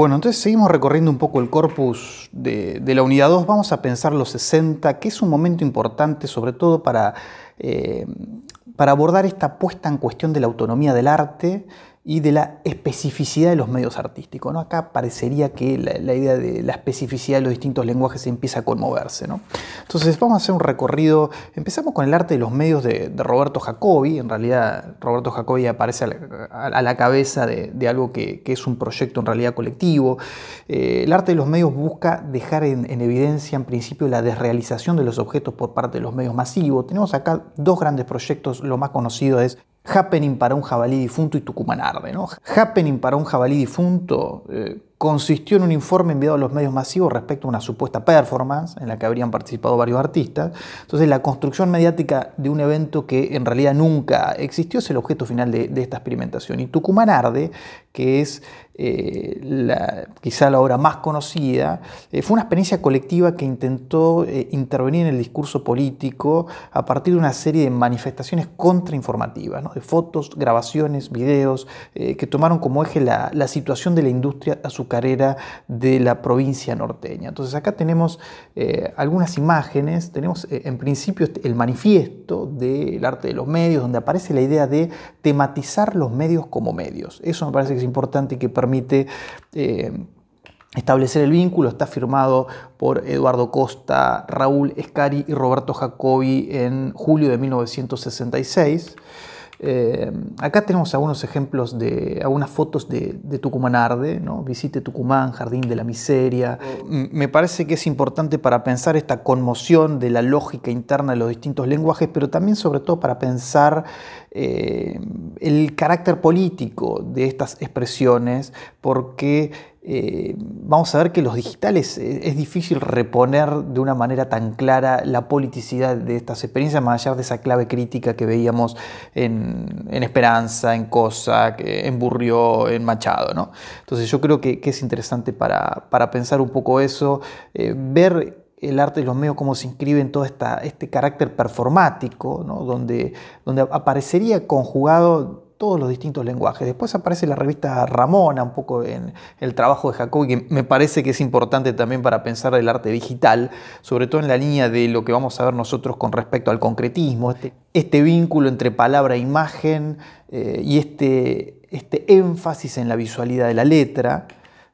Bueno, entonces seguimos recorriendo un poco el corpus de, la unidad 2. Vamos a pensar los 60, que es un momento importante sobre todo eh, para abordar esta puesta en cuestión de la autonomía del arte y de la especificidad de los medios artísticos. ¿no? Acá parecería que la, idea de la especificidad de los distintos lenguajes empieza a conmoverse. ¿no? Entonces vamos a hacer un recorrido, empezamos con el arte de los medios de, Roberto Jacobi, en realidad Roberto Jacobi aparece a la, cabeza de, algo que, es un proyecto en realidad colectivo. Eh, el arte de los medios busca dejar en evidencia en principio la desrealización de los objetos por parte de los medios masivos. Tenemos acá dos grandes proyectos, lo más conocido es happening para un jabalí difunto y Tucumán arde, ¿no? Happening para un jabalí difunto, eh, consistió en un informe enviado a los medios masivos respecto a una supuesta performance en la que habrían participado varios artistas. Entonces la construcción mediática de un evento que en realidad nunca existió es el objeto final de, esta experimentación. Y Tucumán Arde, que es eh, la, quizá la obra más conocida, eh, fue una experiencia colectiva que intentó eh, intervenir en el discurso político a partir de una serie de manifestaciones contrainformativas, de fotos, grabaciones, videos, que tomaron como eje la, la situación de la industria a su carrera de la provincia norteña. Entonces acá tenemos eh, algunas imágenes, tenemos eh, en principio este, el manifiesto del arte de los medios, donde aparece la idea de tematizar los medios como medios. Eso me parece que es importante y que permite... Eh, establecer el vínculo. Está firmado por Eduardo Costa, Raúl Escari y Roberto Jacobi en julio de 1966. Eh, acá tenemos algunos ejemplos de algunas fotos de, Tucumán Arde, ¿no? Visite Tucumán, Jardín de la Miseria. Oh. Me parece que es importante para pensar esta conmoción de la lógica interna de los distintos lenguajes, pero también sobre todo para pensar eh, el carácter político de estas expresiones, porque eh, vamos a ver que los digitales eh, es difícil reponer de una manera tan clara la politicidad de estas experiencias, más allá de esa clave crítica que veíamos en, Esperanza, en Cosa, eh, en Burrió, en Machado. Entonces yo creo que, es interesante para, pensar un poco eso, ver el arte y los medios, cómo se inscribe en todo esta, este carácter performático, donde, donde aparecería conjugado todos los distintos lenguajes. Después aparece la revista Ramona, un poco en el trabajo de Jacobi, que me parece que es importante también para pensar el arte digital, sobre todo en la línea de lo que vamos a ver nosotros con respecto al concretismo, este, este vínculo entre palabra e imagen eh, y este, este énfasis en la visualidad de la letra.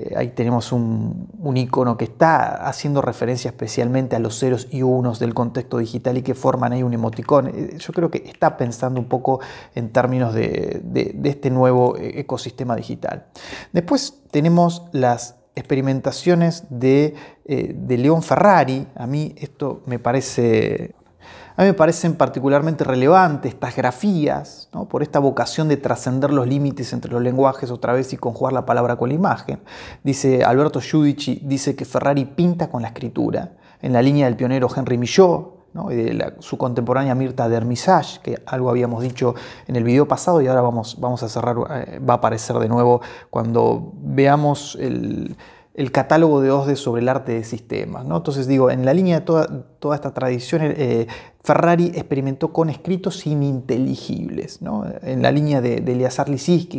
Eh, ahí tenemos un, icono que está haciendo referencia especialmente a los ceros y unos del contexto digital y que forman ahí un emoticón. Eh, yo creo que está pensando un poco en términos de, este nuevo eh, ecosistema digital. Después tenemos las experimentaciones de, de León Ferrari. A mí esto me parece a mí me parecen particularmente relevantes estas grafías, por esta vocación de trascender los límites entre los lenguajes otra vez y conjugar la palabra con la imagen. Dice Alberto Giudici, dice que Ferrari pinta con la escritura, en la línea del pionero Henry Millot, y de su contemporánea Mirta Dermisage, que algo habíamos dicho en el video pasado y ahora vamos, vamos a cerrar, eh, va a aparecer de nuevo cuando veamos el el catálogo de OSDE sobre el arte de sistemas. ¿no? Entonces digo, en la línea de toda, toda esta tradición, eh, Ferrari experimentó con escritos ininteligibles. En la línea de, de Eleazar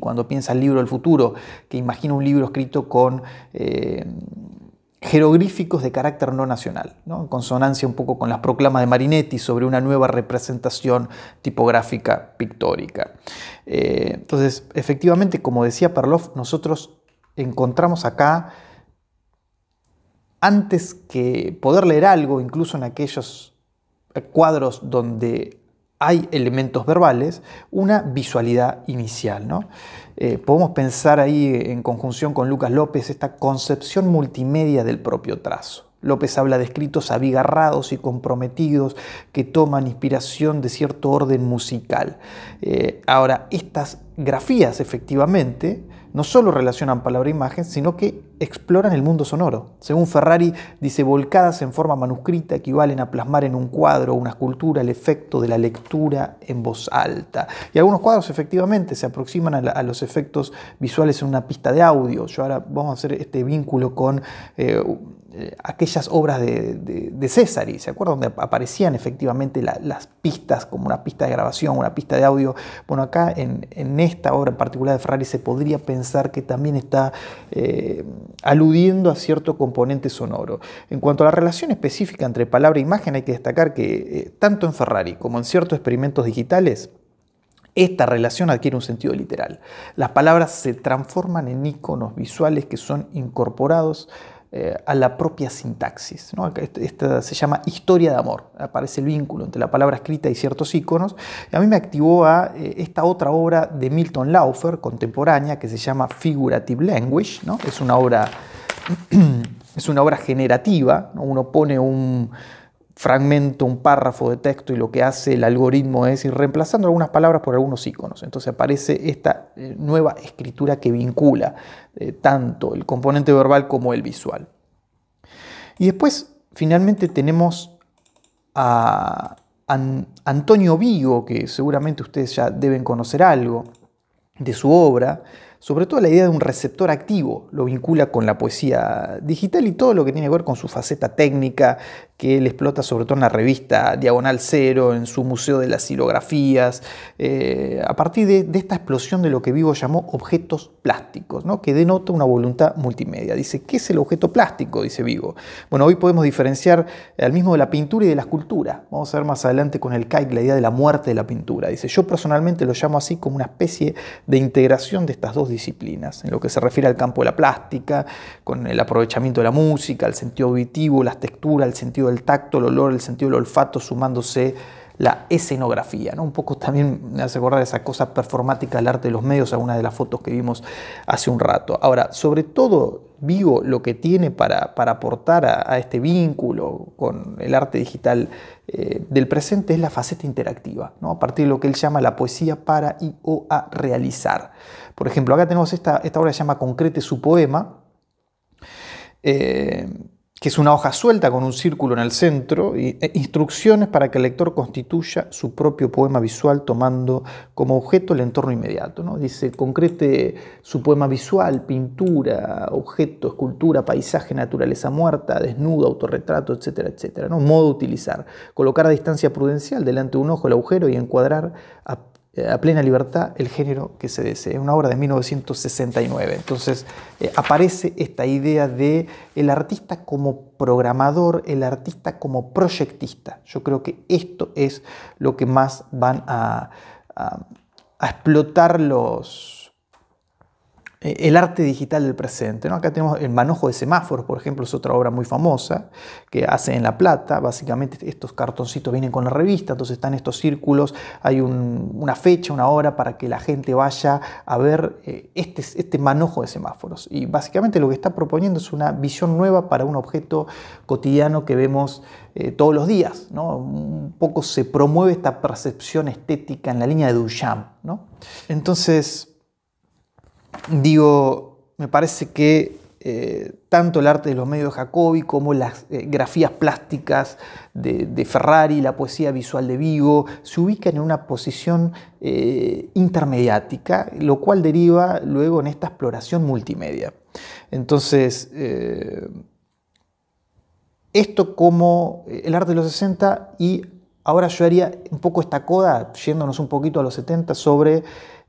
cuando piensa el libro del futuro, que imagina un libro escrito con... Eh, jeroglíficos de carácter no nacional, en consonancia un poco con las proclamas de Marinetti sobre una nueva representación tipográfica pictórica. Eh, entonces, efectivamente, como decía Perloff, nosotros encontramos acá antes que poder leer algo, incluso en aquellos cuadros donde hay elementos verbales, una visualidad inicial. ¿no? Eh, podemos pensar ahí en conjunción con Lucas López esta concepción multimedia del propio trazo. López habla de escritos abigarrados y comprometidos que toman inspiración de cierto orden musical. Eh, ahora, estas grafías efectivamente no solo relacionan palabra e imagen, sino que exploran el mundo sonoro. Según Ferrari, dice, volcadas en forma manuscrita equivalen a plasmar en un cuadro o una escultura el efecto de la lectura en voz alta. Y algunos cuadros efectivamente se aproximan a, los efectos visuales en una pista de audio. Yo ahora vamos a hacer este vínculo con... Eh, eh, aquellas obras de, César de, ¿se acuerdan? Donde aparecían efectivamente las pistas, como una pista de grabación, una pista de audio. Bueno, acá en, esta obra en particular de Ferrari se podría pensar que también está eh, aludiendo a cierto componente sonoro. En cuanto a la relación específica entre palabra e imagen, hay que destacar que eh, tanto en Ferrari como en ciertos experimentos digitales, esta relación adquiere un sentido literal. Las palabras se transforman en iconos visuales que son incorporados eh, a la propia sintaxis. Este, esta se llama historia de amor. Aparece el vínculo entre la palabra escrita y ciertos iconos. Y a mí me activó a eh, esta otra obra de Milton Laufer, contemporánea, que se llama Figurative Language. ¿no? Es, una obra, es una obra generativa. Uno pone un fragmento, un párrafo de texto y lo que hace el algoritmo es ir reemplazando algunas palabras por algunos iconos. Entonces aparece esta eh, nueva escritura que vincula eh, tanto el componente verbal como el visual. Y después, finalmente, tenemos a Antonio Vigo, que seguramente ustedes ya deben conocer algo de su obra sobre todo la idea de un receptor activo, lo vincula con la poesía digital y todo lo que tiene que ver con su faceta técnica, que él explota sobre todo en la revista Diagonal Cero, en su Museo de las Silografías, eh, a partir de, esta explosión de lo que Vivo llamó objetos plásticos, ¿no? que denota una voluntad multimedia. Dice, ¿qué es el objeto plástico? Dice Vivo. Bueno, hoy podemos diferenciar al mismo de la pintura y de la escultura. Vamos a ver más adelante con el Kike la idea de la muerte de la pintura. Dice, yo personalmente lo llamo así como una especie de integración de estas dos disciplinas, en lo que se refiere al campo de la plástica, con el aprovechamiento de la música, el sentido auditivo, las texturas, el sentido del tacto, el olor, el sentido del olfato, sumándose la escenografía. ¿no? Un poco también me hace acordar esa cosa performática del arte de los medios, alguna de las fotos que vimos hace un rato. Ahora, sobre todo, Vigo lo que tiene para, aportar a, este vínculo con el arte digital eh, del presente es la faceta interactiva, ¿no? a partir de lo que él llama la poesía para y o a realizar. Por ejemplo, acá tenemos esta, esta obra que se llama Concrete su poema. Eh, que es una hoja suelta con un círculo en el centro, e instrucciones para que el lector constituya su propio poema visual tomando como objeto el entorno inmediato. ¿no? Dice, concrete su poema visual, pintura, objeto, escultura, paisaje, naturaleza muerta, desnudo, autorretrato, etcétera, etcétera. ¿no? Modo de utilizar, colocar a distancia prudencial delante de un ojo el agujero y encuadrar a eh, a plena libertad el género que se desee. Es una obra de 1969. Entonces eh, aparece esta idea de el artista como programador, el artista como proyectista. Yo creo que esto es lo que más van a explotar los, el arte digital del presente. ¿no? Acá tenemos el manojo de semáforos, por ejemplo, es otra obra muy famosa que hace en La Plata. Básicamente estos cartoncitos vienen con la revista, entonces están estos círculos, hay una fecha, una hora para que la gente vaya a ver eh, este, este manojo de semáforos. Y básicamente lo que está proponiendo es una visión nueva para un objeto cotidiano que vemos eh, todos los días. ¿no? Un poco se promueve esta percepción estética en la línea de Duchamp. ¿no? Entonces, Digo, me parece que eh, tanto el arte de los medios de Jacobi como las eh, grafías plásticas de, Ferrari, la poesía visual de Vigo, se ubican en una posición eh, intermediática, lo cual deriva luego en esta exploración multimedia. Entonces, esto como el arte de los 60 y ahora yo haría un poco esta coda, yéndonos un poquito a los 70, sobre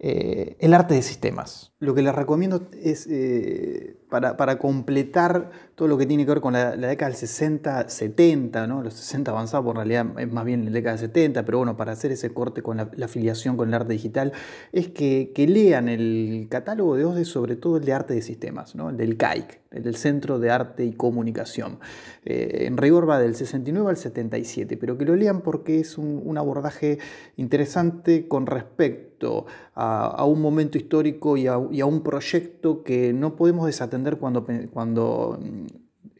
eh, el arte de sistemas. Lo que les recomiendo es, eh, para, completar todo lo que tiene que ver con la, década del 60, 70, ¿no? los 60 avanzados, en realidad es más bien la década del 70, pero bueno, para hacer ese corte con la, afiliación con el arte digital, es que, lean el catálogo de OSDE, sobre todo el de arte de sistemas, ¿no? el del CAIC, el del Centro de Arte y Comunicación. Eh, en rigor va del 69 al 77, pero que lo lean porque es un abordaje interesante con respecto a, un momento histórico y a, un proyecto que no podemos desatender cuando, cuando mm,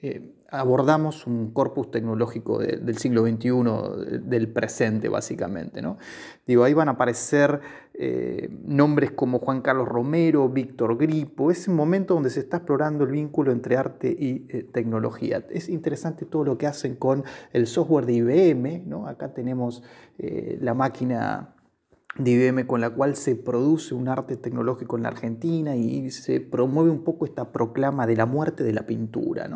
eh, abordamos un corpus tecnológico del siglo XXI, del presente básicamente. ¿no? Digo, ahí van a aparecer eh, nombres como Juan Carlos Romero, Víctor Gripo, es un momento donde se está explorando el vínculo entre arte y eh, tecnología. Es interesante todo lo que hacen con el software de IBM, ¿no? acá tenemos la máquina de con la cual se produce un arte tecnológico en la Argentina y se promueve un poco esta proclama de la muerte de la pintura.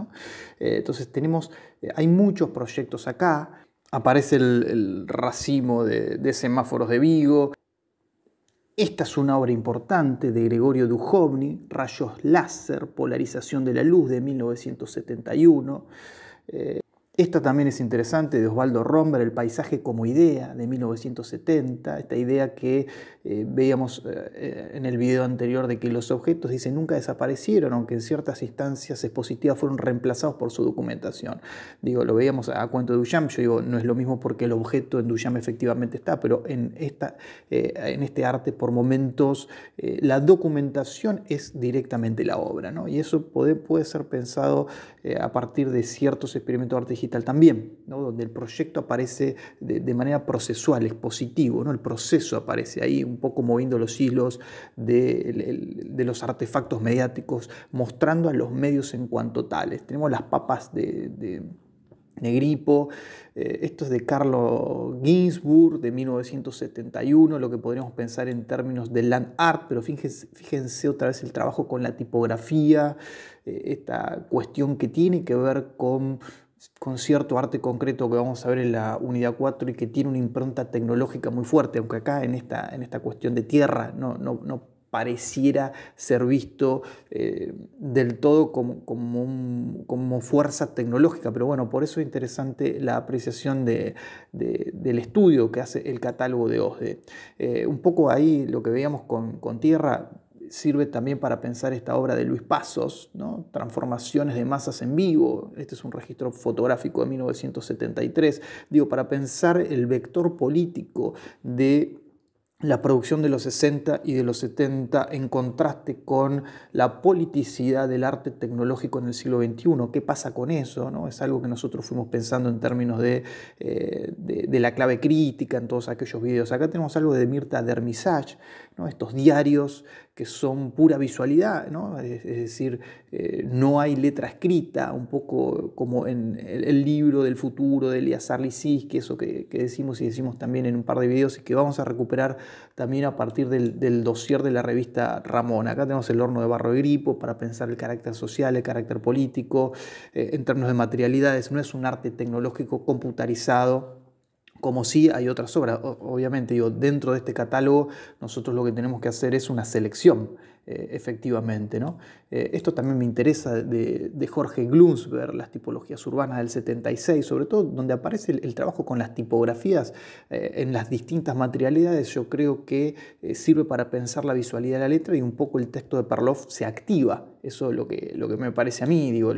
Eh, entonces tenemos, eh, hay muchos proyectos acá, aparece el, racimo de, semáforos de Vigo. Esta es una obra importante de Gregorio Duchovny, Rayos láser, Polarización de la luz de 1971. Esta también es interesante de Osvaldo Romber, El paisaje como idea de 1970, esta idea que eh, veíamos eh, eh, en el video anterior de que los objetos, dice, nunca desaparecieron, aunque en ciertas instancias expositivas fueron reemplazados por su documentación. Digo, lo veíamos a cuento de Duchamp, yo digo, no es lo mismo porque el objeto en Duchamp efectivamente está, pero en, esta, en este arte por momentos la documentación es directamente la obra, Y eso puede, puede ser pensado a partir de ciertos experimentos artísticos también, ¿no? donde el proyecto aparece de, manera procesual, expositivo, ¿no? el proceso aparece ahí un poco moviendo los hilos de, los artefactos mediáticos, mostrando a los medios en cuanto tales. Tenemos las papas de, Negripo, eh, esto es de Carlos Ginsburg de 1971, lo que podríamos pensar en términos de land art, pero fíjense, otra vez el trabajo con la tipografía, eh, esta cuestión que tiene que ver con con cierto arte concreto que vamos a ver en la unidad 4 y que tiene una impronta tecnológica muy fuerte, aunque acá en esta, en esta cuestión de tierra no, pareciera ser visto eh, del todo como, como, fuerza tecnológica, pero bueno, por eso es interesante la apreciación del estudio que hace el catálogo de OSDE. Eh, un poco ahí lo que veíamos con, con tierra, sirve también para pensar esta obra de Luis Pasos, Transformaciones de masas en vivo, este es un registro fotográfico de 1973, digo, para pensar el vector político de la producción de los 60 y de los 70 en contraste con la politicidad del arte tecnológico en el siglo XXI. ¿Qué pasa con eso? No? Es algo que nosotros fuimos pensando en términos de, eh, de, la clave crítica en todos aquellos videos. Acá tenemos algo de Mirta Dermisage, estos diarios que son pura visualidad, es, decir, eh, no hay letra escrita, un poco como en el, libro del futuro de Eleazar Lisis, que eso que, que, decimos y decimos también en un par de videos y que vamos a recuperar también a partir del, dossier de la revista Ramón. Acá tenemos el horno de barro de gripo para pensar el carácter social, el carácter político, eh, en términos de materialidades, no es un arte tecnológico computarizado como si hay otras obras. Obviamente, dentro de este catálogo nosotros lo que tenemos que hacer es una selección, eh, efectivamente. Eh, esto también me interesa de, Jorge Glunsberg, las tipologías urbanas del 76, sobre todo donde aparece el, trabajo con las tipografías eh, en las distintas materialidades, yo creo que sirve para pensar la visualidad de la letra y un poco el texto de Perloff se activa. Eso es lo que, me parece a mí, digo,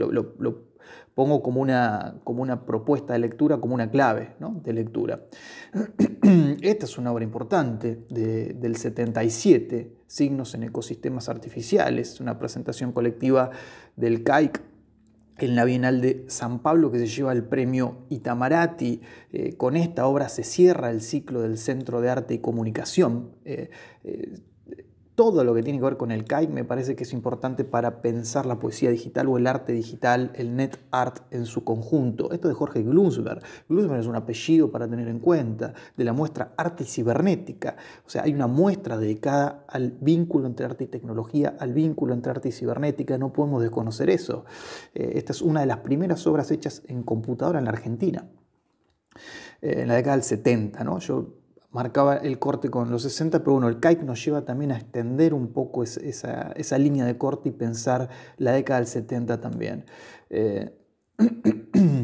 pongo como una, como una propuesta de lectura, como una clave de lectura. Esta es una obra importante del 77, Signos en Ecosistemas Artificiales, una presentación colectiva del CAIC en la Bienal de San Pablo que se lleva el premio Itamarati. Eh, con esta obra se cierra el ciclo del Centro de Arte y Comunicación. Eh, eh, todo lo que tiene que ver con el CAI me parece que es importante para pensar la poesía digital o el arte digital, el net art en su conjunto. Esto de Jorge Glunsberg. Glunsberg es un apellido para tener en cuenta, de la muestra Arte y Cibernética. O sea, hay una muestra dedicada al vínculo entre arte y tecnología, al vínculo entre arte y cibernética. No podemos desconocer eso. Eh, esta es una de las primeras obras hechas en computadora en la Argentina eh, en la década del 70, ¿no? marcaba el corte con los 60, pero bueno, el CAIC nos lleva también a extender un poco esa, línea de corte y pensar la década del 70 también. Eh,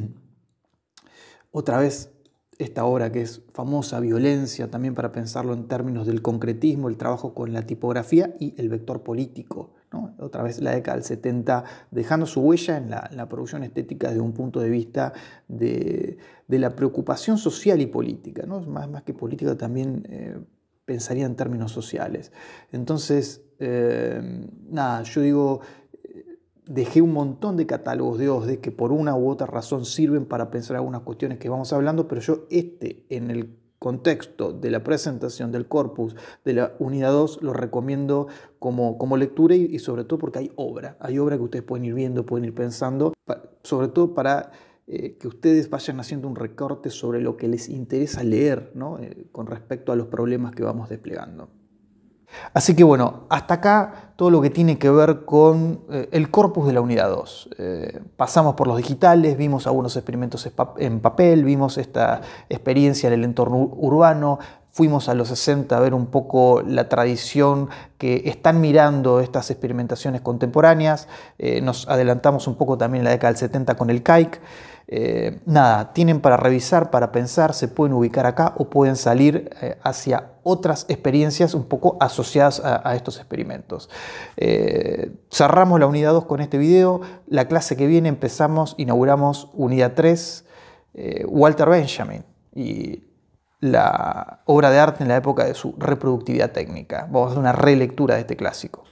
otra vez, esta obra que es famosa, Violencia, también para pensarlo en términos del concretismo, el trabajo con la tipografía y el vector político otra vez la década del 70, dejando su huella en la, producción estética desde un punto de vista de, la preocupación social y política, ¿no? más, más que política también eh, pensaría en términos sociales. Entonces, eh, nada, yo digo, eh, dejé un montón de catálogos de de que por una u otra razón sirven para pensar algunas cuestiones que vamos hablando, pero yo este en el contexto de la presentación del corpus de la unidad 2 lo recomiendo como, como lectura y, sobre todo porque hay obra, hay obra que ustedes pueden ir viendo, pueden ir pensando, sobre todo para eh, que ustedes vayan haciendo un recorte sobre lo que les interesa leer ¿no? Eh, con respecto a los problemas que vamos desplegando. Así que bueno, hasta acá todo lo que tiene que ver con eh, el corpus de la unidad 2. Eh, pasamos por los digitales, vimos algunos experimentos en papel, vimos esta experiencia en el entorno urbano, Fuimos a los 60 a ver un poco la tradición que están mirando estas experimentaciones contemporáneas. Eh, nos adelantamos un poco también en la década del 70 con el CAIC. Eh, nada, tienen para revisar, para pensar, se pueden ubicar acá o pueden salir eh, hacia otras experiencias un poco asociadas a, estos experimentos. cerramos la unidad 2 con este video, la clase que viene empezamos, inauguramos unidad 3, Walter Benjamin. Y la obra de arte en la época de su reproductividad técnica. Vamos a hacer una relectura de este clásico.